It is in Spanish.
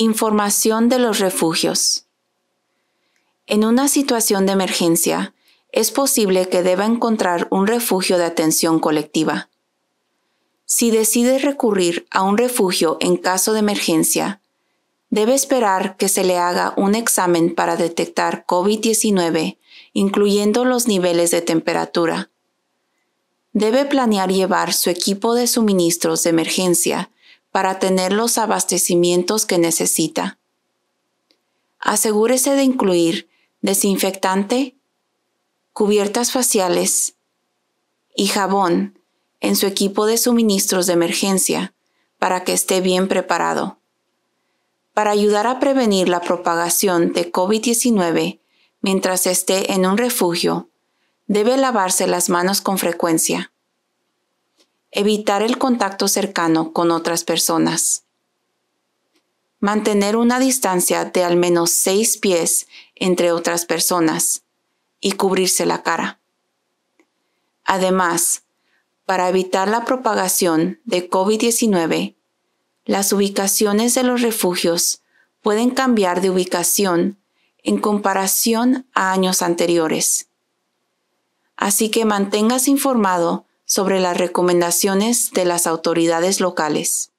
Información de los refugios. En una situación de emergencia, es posible que deba encontrar un refugio de atención colectiva. Si decide recurrir a un refugio en caso de emergencia, debe esperar que se le haga un examen para detectar COVID-19, incluyendo los niveles de temperatura. Debe planear llevar su equipo de suministros de emergencia para tener los abastecimientos que necesita. Asegúrese de incluir desinfectante, cubiertas faciales y jabón en su equipo de suministros de emergencia para que esté bien preparado. Para ayudar a prevenir la propagación de COVID-19 mientras esté en un refugio, debe lavarse las manos con frecuencia Evitar el contacto cercano con otras personas. Mantener una distancia de al menos seis pies entre otras personas y cubrirse la cara. Además, para evitar la propagación de COVID-19, las ubicaciones de los refugios pueden cambiar de ubicación en comparación a años anteriores. Así que mantengas informado sobre las recomendaciones de las autoridades locales.